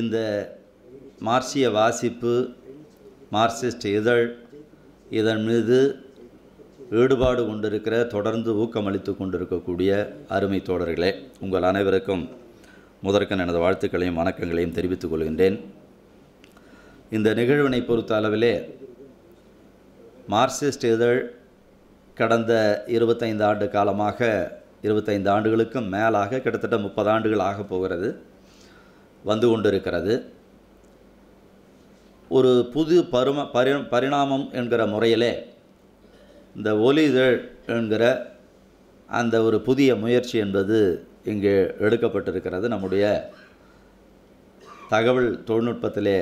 இந்த மார்சிய வாசிப்பு மார்க்சிஸ்ட் இதழ் இதன் மீது ஈடுபாடு கொண்டிருக்கிற தொடர்ந்து ஊக்கமளித்து கொண்டிருக்கக்கூடிய அருமை தோழர்களே உங்கள் அனைவருக்கும் முதற்கன் எனது வாழ்த்துக்களையும் வணக்கங்களையும் தெரிவித்துக் கொள்கின்றேன் இந்த நிகழ்வினை பொறுத்த அளவிலே மார்க்சிஸ்ட் இதழ் கடந்த இருபத்தைந்து ஆண்டு காலமாக இருபத்தைந்து ஆண்டுகளுக்கும் மேலாக கிட்டத்தட்ட முப்பது ஆண்டுகள் ஆகப் போகிறது வந்து கொண்டிருக்கிறது ஒரு புது பரும பரி பரிணாமம் என்கிற முறையிலே இந்த ஒலிதழ் இதழ் என்கிற அந்த ஒரு புதிய முயற்சி என்பது இங்கே எடுக்கப்பட்டிருக்கிறது நம்முடைய தகவல் தொழில்நுட்பத்திலே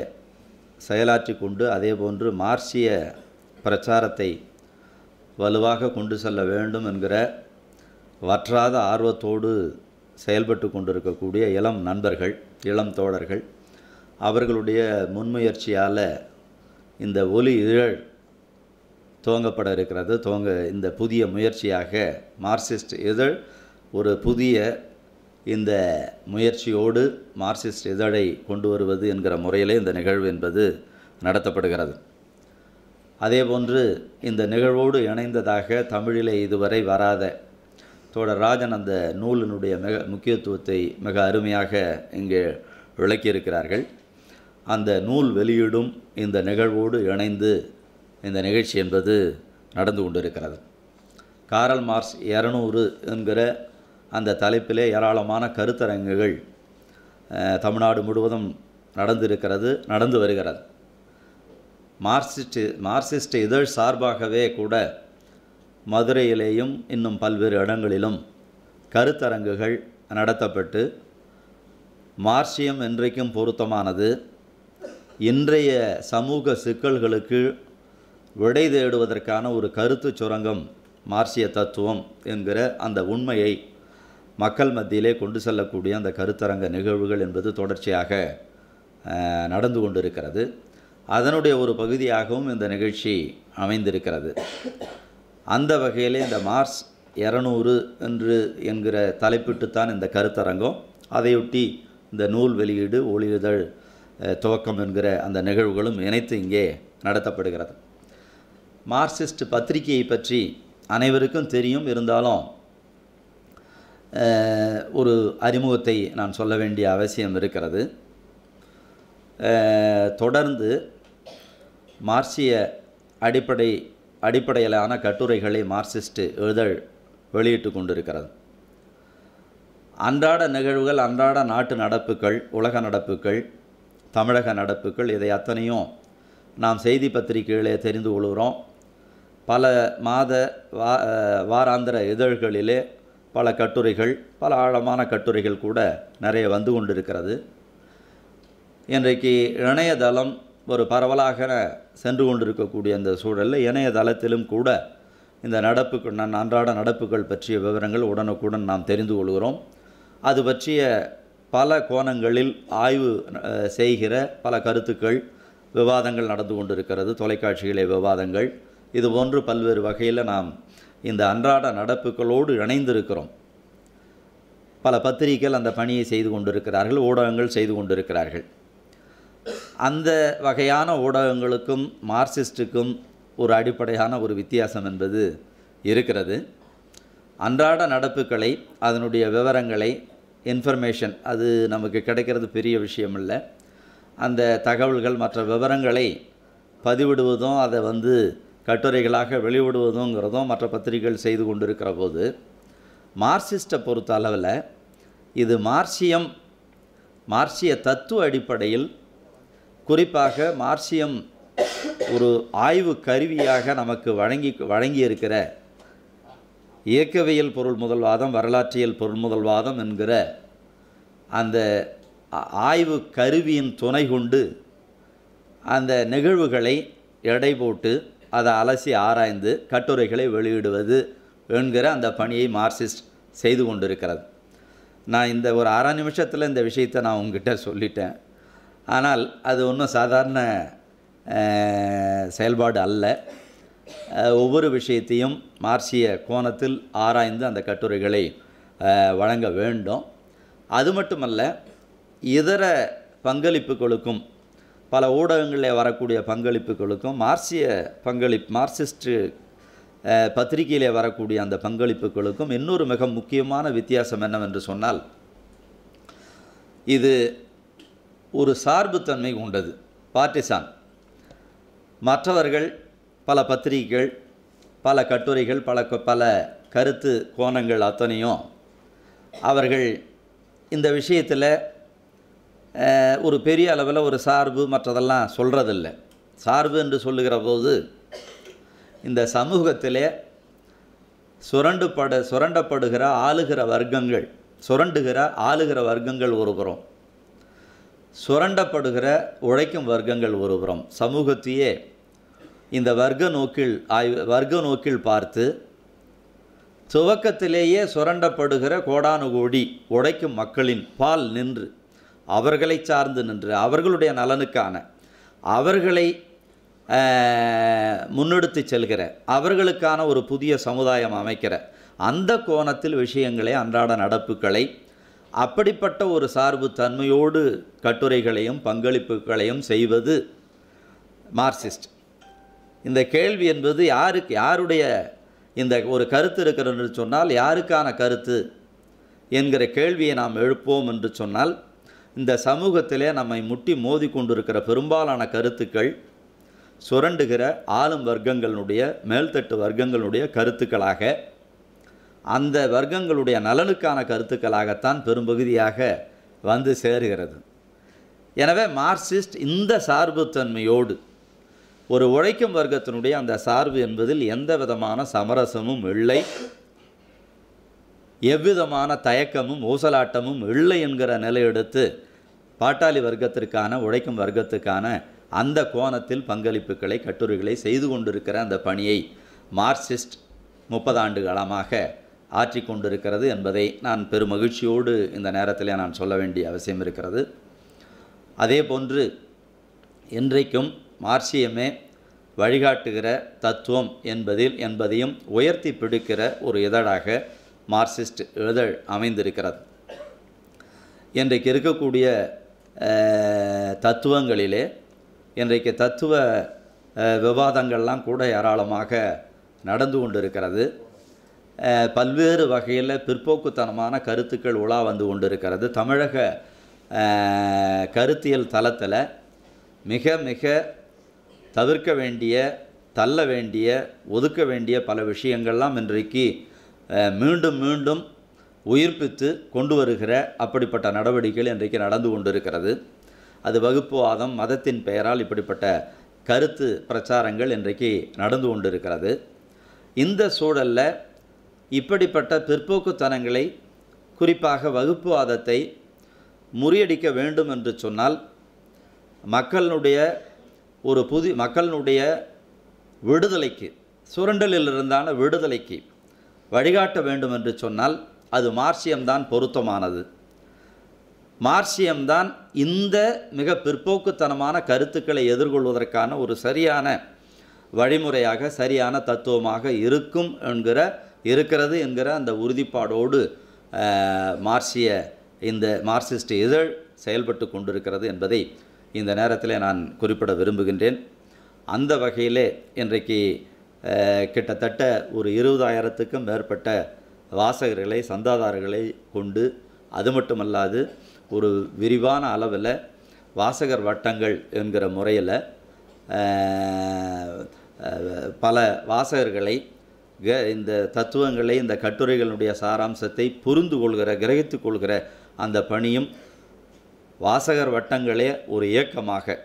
செயலாற்றி கொண்டு அதே போன்று மார்சிய பிரச்சாரத்தை வலுவாக கொண்டு செல்ல வேண்டும் என்கிற வற்றாத ஆர்வத்தோடு செயல்பட்டு கொண்டிருக்கக்கூடிய இளம் நண்பர்கள் இளம் தோழர்கள் அவர்களுடைய முன்முயற்சியால் இந்த ஒலி இதழ் துவங்கப்பட இருக்கிறது துவங்க இந்த புதிய முயற்சியாக மார்க்சிஸ்ட் இதழ் ஒரு புதிய இந்த முயற்சியோடு மார்க்சிஸ்ட் இதழை கொண்டு வருவது என்கிற முறையிலே இந்த நிகழ்வு என்பது நடத்தப்படுகிறது அதேபோன்று இந்த நிகழ்வோடு இணைந்ததாக தமிழிலே இதுவரை வராத தோட ராஜன் அந்த நூலினுடைய மிக முக்கியத்துவத்தை மிக அருமையாக இங்கே விளக்கியிருக்கிறார்கள் அந்த நூல் வெளியிடும் இந்த நிகழ்வோடு இணைந்து இந்த நிகழ்ச்சி என்பது நடந்து கொண்டிருக்கிறது காரல் மார்ஸ் இரநூறு என்கிற அந்த தலைப்பிலே ஏராளமான கருத்தரங்குகள் தமிழ்நாடு முழுவதும் நடந்திருக்கிறது நடந்து வருகிறது மார்க்சிஸ்ட் மார்க்சிஸ்ட் இதழ் சார்பாகவே கூட மதுரையிலேயும் இன்னும் பல்வேறு இடங்களிலும் கருத்தரங்குகள் நடத்தப்பட்டு மார்சியம் என்றைக்கும் பொருத்தமானது இன்றைய சமூக சிக்கல்களுக்கு விடை தேடுவதற்கான ஒரு கருத்து சுரங்கம் மார்சிய தத்துவம் என்கிற அந்த உண்மையை மக்கள் மத்தியிலே கொண்டு செல்லக்கூடிய அந்த கருத்தரங்க நிகழ்வுகள் என்பது தொடர்ச்சியாக நடந்து கொண்டிருக்கிறது அதனுடைய ஒரு பகுதியாகவும் இந்த நிகழ்ச்சி அமைந்திருக்கிறது அந்த வகையில் இந்த மார்ச் இரநூறு என்று என்கிற தலைப்பிட்டுத்தான் இந்த கருத்தரங்கம் அதையொட்டி இந்த நூல் வெளியீடு ஒளியுதழ் துவக்கம் என்கிற அந்த நிகழ்வுகளும் இணைத்து இங்கே நடத்தப்படுகிறது மார்க்சிஸ்ட் பத்திரிகையை பற்றி அனைவருக்கும் தெரியும் இருந்தாலும் ஒரு அறிமுகத்தை நான் சொல்ல வேண்டிய அவசியம் இருக்கிறது தொடர்ந்து மார்க்சிய அடிப்படை அடிப்படையிலான கட்டுரைகளை மார்க்சிஸ்ட் இதழ் வெளியிட்டு கொண்டிருக்கிறது அன்றாட நிகழ்வுகள் அன்றாட நாட்டு நடப்புகள் உலக நடப்புகள் தமிழக நடப்புகள் இதை அத்தனையும் நாம் செய்தி பத்திரிகைகளே தெரிந்து கொள்கிறோம் பல மாத வா வாராந்திர இதழ்களிலே பல கட்டுரைகள் பல ஆழமான கட்டுரைகள் கூட நிறைய வந்து கொண்டிருக்கிறது இன்றைக்கு இணையதளம் ஒரு பரவலாக சென்று கொண்டிருக்கக்கூடிய அந்த சூழலில் இணையதளத்திலும் கூட இந்த நடப்புக்கு நான் அன்றாட நடப்புகள் பற்றிய விவரங்கள் உடனுக்குடன் நாம் தெரிந்து கொள்கிறோம் அது பற்றிய பல கோணங்களில் ஆய்வு செய்கிற பல கருத்துக்கள் விவாதங்கள் நடந்து கொண்டிருக்கிறது தொலைக்காட்சிகளை விவாதங்கள் இது போன்று பல்வேறு வகையில் நாம் இந்த அன்றாட நடப்புகளோடு இணைந்திருக்கிறோம் பல பத்திரிகைகள் அந்த பணியை செய்து கொண்டிருக்கிறார்கள் ஊடகங்கள் செய்து கொண்டிருக்கிறார்கள் அந்த வகையான ஊடகங்களுக்கும் மார்க்சிஸ்டுக்கும் ஒரு அடிப்படையான ஒரு வித்தியாசம் என்பது இருக்கிறது அன்றாட நடப்புகளை அதனுடைய விவரங்களை இன்ஃபர்மேஷன் அது நமக்கு கிடைக்கிறது பெரிய விஷயம் இல்லை அந்த தகவல்கள் மற்ற விவரங்களை பதிவிடுவதும் அதை வந்து கட்டுரைகளாக வெளிவிடுவதுங்கிறதும் மற்ற பத்திரிகைகள் செய்து கொண்டிருக்கிற போது மார்க்சிஸ்ட்டை பொறுத்த அளவில் இது மார்சியம் மார்சிய தத்துவ அடிப்படையில் குறிப்பாக மார்சியம் ஒரு ஆய்வு கருவியாக நமக்கு வழங்கி வழங்கியிருக்கிற இயக்கவியல் பொருள் முதல்வாதம் வரலாற்றியல் பொருள் முதல்வாதம் என்கிற அந்த ஆய்வு கருவியின் துணை கொண்டு அந்த நிகழ்வுகளை எடை போட்டு அதை அலசி ஆராய்ந்து கட்டுரைகளை வெளியிடுவது என்கிற அந்த பணியை மார்க்சிஸ்ட் செய்து கொண்டிருக்கிறது நான் இந்த ஒரு அரை நிமிஷத்தில் இந்த விஷயத்தை நான் உங்ககிட்ட சொல்லிட்டேன் ஆனால் அது ஒன்றும் சாதாரண செயல்பாடு அல்ல ஒவ்வொரு விஷயத்தையும் மார்சிய கோணத்தில் ஆராய்ந்து அந்த கட்டுரைகளை வழங்க வேண்டும் அது மட்டுமல்ல இதர பங்களிப்புகளுக்கும் பல ஊடகங்களில் வரக்கூடிய பங்களிப்புகளுக்கும் மார்சிய பங்களிப்பு மார்சிஸ்டு பத்திரிகையிலே வரக்கூடிய அந்த பங்களிப்புகளுக்கும் இன்னொரு மிக முக்கியமான வித்தியாசம் என்னவென்று சொன்னால் இது ஒரு சார்புத்தன்மை உண்டது பார்ட்டிசான் மற்றவர்கள் பல பத்திரிகைகள் பல கட்டுரைகள் பல பல கருத்து கோணங்கள் அத்தனையும் அவர்கள் இந்த விஷயத்தில் ஒரு பெரிய அளவில் ஒரு சார்பு மற்றதெல்லாம் சொல்கிறதில்ல சார்பு என்று சொல்லுகிற போது இந்த சமூகத்தில் சுரண்டுபட சுரண்டப்படுகிற ஆளுகிற வர்க்கங்கள் சுரண்டுகிற ஆளுகிற வர்க்கங்கள் ஒருபுறம் சுரண்டப்படுகிற உழைக்கும் வர்க்கங்கள் ஒருபுறம் சமூகத்தையே இந்த வர்க்க நோக்கில் ஆய்வு வர்க்க நோக்கில் பார்த்து துவக்கத்திலேயே சுரண்டப்படுகிற கோடானு கோடி உடைக்கும் மக்களின் பால் நின்று அவர்களை சார்ந்து நின்று அவர்களுடைய நலனுக்கான அவர்களை முன்னெடுத்து செல்கிற அவர்களுக்கான ஒரு புதிய சமுதாயம் அமைக்கிற அந்த கோணத்தில் விஷயங்களை அன்றாட நடப்புகளை அப்படிப்பட்ட ஒரு சார்பு தன்மையோடு கட்டுரைகளையும் பங்களிப்புகளையும் செய்வது மார்க்சிஸ்ட் இந்த கேள்வி என்பது யாருக்கு யாருடைய இந்த ஒரு கருத்து இருக்கிறது சொன்னால் யாருக்கான கருத்து என்கிற கேள்வியை நாம் எழுப்போம் என்று சொன்னால் இந்த சமூகத்திலே நம்மை முட்டி மோதி கொண்டிருக்கிற பெரும்பாலான கருத்துக்கள் சுரண்டுகிற ஆளும் வர்க்கங்களுடைய மேல்தட்டு வர்க்கங்களுடைய கருத்துக்களாக அந்த வர்க்கங்களுடைய நலனுக்கான கருத்துக்களாகத்தான் பெரும்பகுதியாக வந்து சேருகிறது எனவே மார்க்சிஸ்ட் இந்த சார்புத்தன்மையோடு ஒரு உழைக்கும் வர்க்கத்தினுடைய அந்த சார்பு என்பதில் எந்த விதமான சமரசமும் இல்லை எவ்விதமான தயக்கமும் ஊசலாட்டமும் இல்லை என்கிற நிலையெடுத்து பாட்டாளி வர்க்கத்திற்கான உழைக்கும் வர்க்கத்துக்கான அந்த கோணத்தில் பங்களிப்புகளை கட்டுரைகளை செய்து கொண்டிருக்கிற அந்த பணியை மார்க்சிஸ்ட் முப்பது காலமாக ஆற்றி கொண்டிருக்கிறது என்பதை நான் பெருமகிழ்ச்சியோடு இந்த நேரத்தில் நான் சொல்ல வேண்டிய அவசியம் இருக்கிறது அதே போன்று இன்றைக்கும் மார்சியமே வழிகாட்டுகிற தத்துவம் என்பதில் என்பதையும் உயர்த்தி பிடிக்கிற ஒரு இதழாக மார்க்சிஸ்ட் இதழ் அமைந்திருக்கிறது இன்றைக்கு இருக்கக்கூடிய தத்துவங்களிலே இன்றைக்கு தத்துவ விவாதங்கள்லாம் கூட ஏராளமாக நடந்து கொண்டிருக்கிறது பல்வேறு வகையில் பிற்போக்குத்தனமான கருத்துக்கள் உலா வந்து கொண்டிருக்கிறது தமிழக கருத்தியல் தளத்தில் மிக மிக தவிர்க்க வேண்டிய தள்ள வேண்டிய ஒதுக்க வேண்டிய பல விஷயங்கள்லாம் இன்றைக்கு மீண்டும் மீண்டும் உயிர்ப்பித்து கொண்டு வருகிற அப்படிப்பட்ட நடவடிக்கைகள் இன்றைக்கு நடந்து கொண்டிருக்கிறது அது வகுப்புவாதம் மதத்தின் பெயரால் இப்படிப்பட்ட கருத்து பிரச்சாரங்கள் இன்றைக்கு நடந்து கொண்டிருக்கிறது இந்த சூழலில் இப்படிப்பட்ட பிற்போக்குத்தனங்களை குறிப்பாக வகுப்புவாதத்தை முறியடிக்க வேண்டும் என்று சொன்னால் மக்களுடைய ஒரு புதி மக்களுடைய விடுதலைக்கு சுரண்டலிலிருந்தான விடுதலைக்கு வழிகாட்ட வேண்டும் என்று சொன்னால் அது மார்சியம்தான் பொருத்தமானது மார்சியம்தான் இந்த மிக பிற்போக்குத்தனமான கருத்துக்களை எதிர்கொள்வதற்கான ஒரு சரியான வழிமுறையாக சரியான தத்துவமாக இருக்கும் என்கிற இருக்கிறது என்கிற அந்த உறுதிப்பாடோடு மார்சிய இந்த மார்க்சிஸ்ட் இதழ் செயல்பட்டு கொண்டிருக்கிறது என்பதை இந்த நேரத்தில் நான் குறிப்பிட விரும்புகின்றேன் அந்த வகையிலே இன்றைக்கு கிட்டத்தட்ட ஒரு இருபதாயிரத்துக்கும் மேற்பட்ட வாசகர்களை சந்தாதாரர்களை கொண்டு அது மட்டுமல்லாது ஒரு விரிவான அளவில் வாசகர் வட்டங்கள் என்கிற முறையில் பல வாசகர்களை க இந்த தத்துவங்களை இந்த கட்டுரைகளுடைய சாராம்சத்தை புரிந்து கொள்கிற கிரகித்து கொள்கிற அந்த பணியும் வாசகர் வட்டங்களே ஒரு இயக்கமாக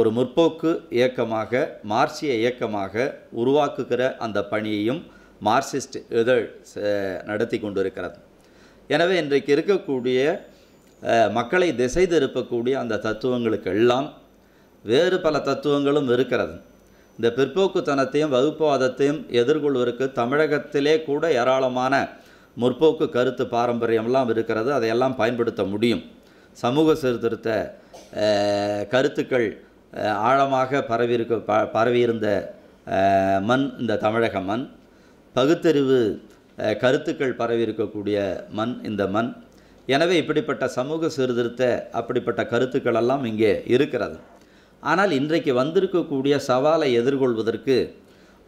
ஒரு முற்போக்கு இயக்கமாக மார்க்சிய இயக்கமாக உருவாக்குகிற அந்த பணியையும் மார்க்சிஸ்ட் இதழ் நடத்தி கொண்டிருக்கிறது எனவே இன்றைக்கு இருக்கக்கூடிய மக்களை திசை திருப்பக்கூடிய அந்த தத்துவங்களுக்கு எல்லாம் வேறு பல தத்துவங்களும் இருக்கிறது இந்த பிற்போக்குத்தனத்தையும் வகுப்புவாதத்தையும் எதிர்கொள்வதற்கு தமிழகத்திலே கூட ஏராளமான முற்போக்கு கருத்து பாரம்பரியம்லாம் இருக்கிறது அதையெல்லாம் பயன்படுத்த முடியும் சமூக சீர்திருத்த கருத்துக்கள் ஆழமாக பரவியிருக்க ப பரவியிருந்த மண் இந்த தமிழக மண் பகுத்தறிவு கருத்துக்கள் பரவியிருக்கக்கூடிய மண் இந்த மண் எனவே இப்படிப்பட்ட சமூக சீர்திருத்த அப்படிப்பட்ட கருத்துக்கள் எல்லாம் இங்கே இருக்கிறது ஆனால் இன்றைக்கு வந்திருக்கக்கூடிய சவாலை எதிர்கொள்வதற்கு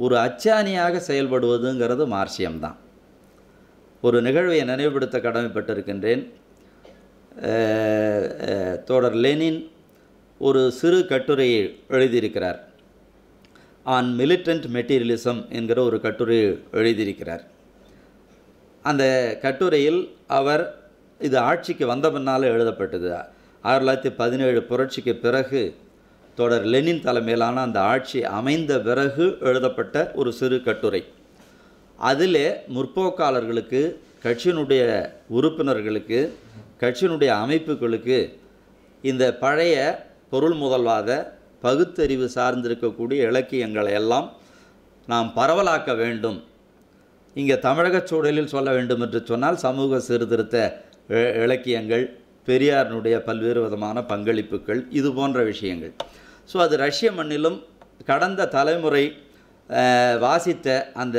ஒரு அச்சாணியாக செயல்படுவதுங்கிறது மார்சியம்தான் ஒரு நிகழ்வை நினைவுபடுத்த கடமைப்பட்டிருக்கின்றேன் தோடர் லெனின் ஒரு சிறு கட்டுரையை எழுதியிருக்கிறார் ஆன் மிலிட்டன்ட் மெட்டீரியலிசம் என்கிற ஒரு கட்டுரையை எழுதியிருக்கிறார் அந்த கட்டுரையில் அவர் இது ஆட்சிக்கு வந்த பின்னால் எழுதப்பட்டது ஆயிரத்தி தொள்ளாயிரத்தி பதினேழு புரட்சிக்கு பிறகு தொடர் லெனின் தலைமையிலான அந்த ஆட்சி அமைந்த பிறகு எழுதப்பட்ட ஒரு சிறு கட்டுரை அதிலே முற்போக்காளர்களுக்கு கட்சியினுடைய உறுப்பினர்களுக்கு கட்சியினுடைய அமைப்புகளுக்கு இந்த பழைய பொருள் முதல்வாத பகுத்தறிவு சார்ந்திருக்கக்கூடிய இலக்கியங்களை எல்லாம் நாம் பரவலாக்க வேண்டும் இங்கே தமிழக சூழலில் சொல்ல வேண்டும் என்று சொன்னால் சமூக சீர்திருத்த இலக்கியங்கள் பெரியாரினுடைய பல்வேறு விதமான பங்களிப்புகள் இது போன்ற விஷயங்கள் ஸோ அது ரஷ்ய மண்ணிலும் கடந்த தலைமுறை வாசித்த அந்த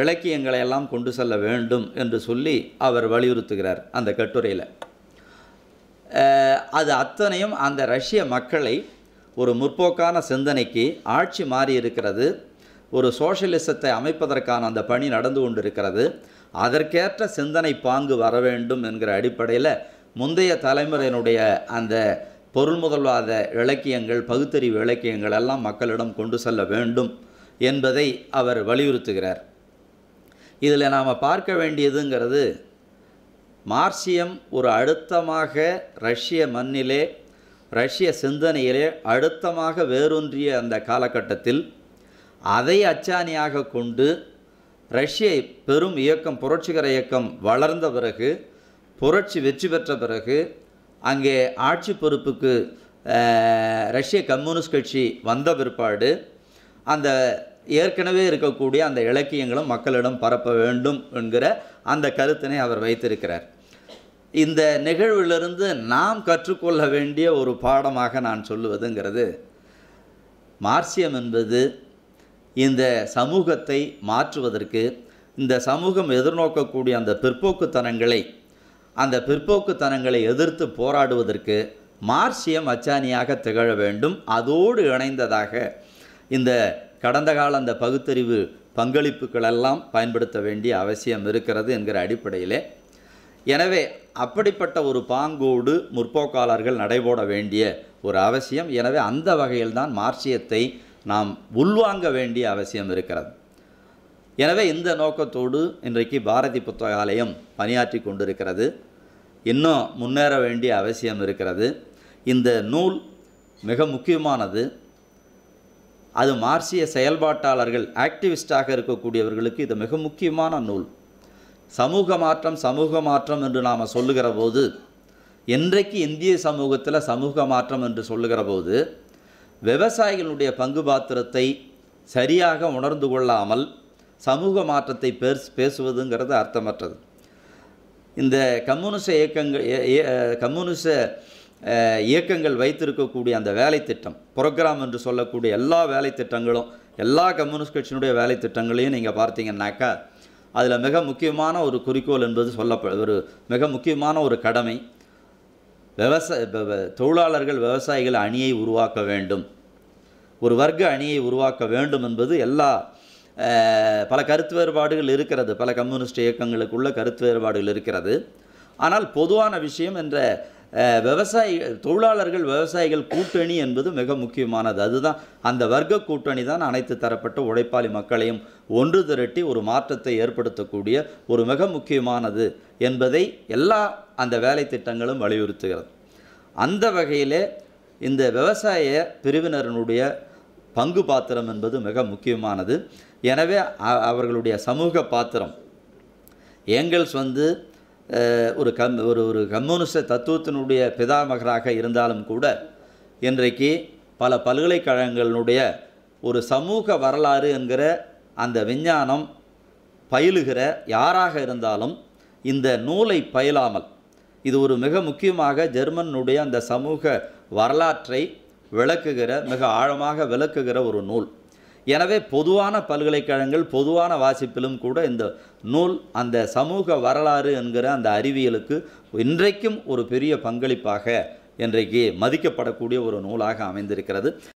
இலக்கியங்களை எல்லாம் கொண்டு செல்ல வேண்டும் என்று சொல்லி அவர் வலியுறுத்துகிறார் அந்த கட்டுரையில் அது அத்தனையும் அந்த ரஷ்ய மக்களை ஒரு முற்போக்கான சிந்தனைக்கு ஆட்சி மாறி இருக்கிறது ஒரு சோஷலிசத்தை அமைப்பதற்கான அந்த பணி நடந்து கொண்டிருக்கிறது அதற்கேற்ற சிந்தனை பாங்கு வர வேண்டும் என்கிற அடிப்படையில் முந்தைய தலைமுறையினுடைய அந்த பொருள் முதல்வாத இலக்கியங்கள் பகுத்தறிவு இலக்கியங்கள் எல்லாம் மக்களிடம் கொண்டு செல்ல வேண்டும் என்பதை அவர் வலியுறுத்துகிறார் இதில் நாம் பார்க்க வேண்டியதுங்கிறது மார்சியம் ஒரு அழுத்தமாக ரஷ்ய மண்ணிலே ரஷ்ய சிந்தனையிலே அழுத்தமாக வேரூன்றிய அந்த காலகட்டத்தில் அதை அச்சாணியாக கொண்டு ரஷ்ய பெரும் இயக்கம் புரட்சிகர இயக்கம் வளர்ந்த பிறகு புரட்சி வெற்றி பெற்ற பிறகு அங்கே ஆட்சி பொறுப்புக்கு ரஷ்ய கம்யூனிஸ்ட் கட்சி வந்த பிற்பாடு அந்த ஏற்கனவே இருக்கக்கூடிய அந்த இலக்கியங்களும் மக்களிடம் பரப்ப வேண்டும் என்கிற அந்த கருத்தினை அவர் வைத்திருக்கிறார் இந்த நிகழ்விலிருந்து நாம் கற்றுக்கொள்ள வேண்டிய ஒரு பாடமாக நான் சொல்லுவதுங்கிறது மார்சியம் என்பது இந்த சமூகத்தை மாற்றுவதற்கு இந்த சமூகம் எதிர்நோக்கக்கூடிய அந்த பிற்போக்குத்தனங்களை அந்த பிற்போக்குத்தனங்களை எதிர்த்து போராடுவதற்கு மார்சியம் அச்சாணியாக திகழ வேண்டும் அதோடு இணைந்ததாக இந்த கடந்த கால அந்த பகுத்தறிவு பங்களிப்புகளெல்லாம் பயன்படுத்த வேண்டிய அவசியம் இருக்கிறது என்கிற அடிப்படையிலே எனவே அப்படிப்பட்ட ஒரு பாங்கோடு முற்போக்காளர்கள் நடைபோட வேண்டிய ஒரு அவசியம் எனவே அந்த வகையில்தான் மார்சியத்தை நாம் உள்வாங்க வேண்டிய அவசியம் இருக்கிறது எனவே இந்த நோக்கத்தோடு இன்றைக்கு பாரதி புத்தகாலயம் பணியாற்றி கொண்டிருக்கிறது இன்னும் முன்னேற வேண்டிய அவசியம் இருக்கிறது இந்த நூல் மிக முக்கியமானது அது மார்சிய செயல்பாட்டாளர்கள் ஆக்டிவிஸ்டாக இருக்கக்கூடியவர்களுக்கு இது மிக முக்கியமான நூல் சமூக மாற்றம் சமூக மாற்றம் என்று நாம் சொல்லுகிற போது இன்றைக்கு இந்திய சமூகத்தில் சமூக மாற்றம் என்று சொல்லுகிற போது விவசாயிகளுடைய பங்கு பாத்திரத்தை சரியாக உணர்ந்து கொள்ளாமல் சமூக மாற்றத்தை பேசு பேசுவதுங்கிறது அர்த்தமற்றது இந்த கம்யூனிஸ்ட இயக்கங்கள் கம்யூனிஸ்ட இயக்கங்கள் வைத்திருக்கக்கூடிய அந்த வேலைத்திட்டம் புரோக்ராம் என்று சொல்லக்கூடிய எல்லா வேலைத்திட்டங்களும் எல்லா கம்யூனிஸ்ட் கட்சியினுடைய வேலைத்திட்டங்களையும் நீங்கள் பார்த்தீங்கன்னாக்கா அதில் மிக முக்கியமான ஒரு குறிக்கோள் என்பது சொல்லப்ப ஒரு மிக முக்கியமான ஒரு கடமை விவசாய தொழிலாளர்கள் விவசாயிகள் அணியை உருவாக்க வேண்டும் ஒரு வர்க்க அணியை உருவாக்க வேண்டும் என்பது எல்லா பல கருத்து வேறுபாடுகள் இருக்கிறது பல கம்யூனிஸ்ட் இயக்கங்களுக்குள்ள கருத்து வேறுபாடுகள் இருக்கிறது ஆனால் பொதுவான விஷயம் என்ற விவசாய தொழிலாளர்கள் விவசாயிகள் கூட்டணி என்பது மிக முக்கியமானது அதுதான் அந்த வர்க்க கூட்டணி தான் அனைத்து தரப்பட்ட உழைப்பாளி மக்களையும் ஒன்று திரட்டி ஒரு மாற்றத்தை ஏற்படுத்தக்கூடிய ஒரு மிக முக்கியமானது என்பதை எல்லா அந்த வேலை திட்டங்களும் வலியுறுத்துகிறது அந்த வகையிலே இந்த விவசாய பிரிவினரனுடைய பங்கு பாத்திரம் என்பது மிக முக்கியமானது எனவே அவர்களுடைய சமூக பாத்திரம் ஏங்கல்ஸ் வந்து ஒரு கம் ஒரு ஒரு கம்யூனிஸ்ட தத்துவத்தினுடைய பிதாமகராக இருந்தாலும் கூட இன்றைக்கு பல பல்கலைக்கழகங்களுடைய ஒரு சமூக வரலாறு என்கிற அந்த விஞ்ஞானம் பயிலுகிற யாராக இருந்தாலும் இந்த நூலை பயிலாமல் இது ஒரு மிக முக்கியமாக ஜெர்மனுடைய அந்த சமூக வரலாற்றை விளக்குகிற மிக ஆழமாக விளக்குகிற ஒரு நூல் எனவே பொதுவான பல்கலைக்கழகங்கள் பொதுவான வாசிப்பிலும் கூட இந்த நூல் அந்த சமூக வரலாறு என்கிற அந்த அறிவியலுக்கு இன்றைக்கும் ஒரு பெரிய பங்களிப்பாக இன்றைக்கு மதிக்கப்படக்கூடிய ஒரு நூலாக அமைந்திருக்கிறது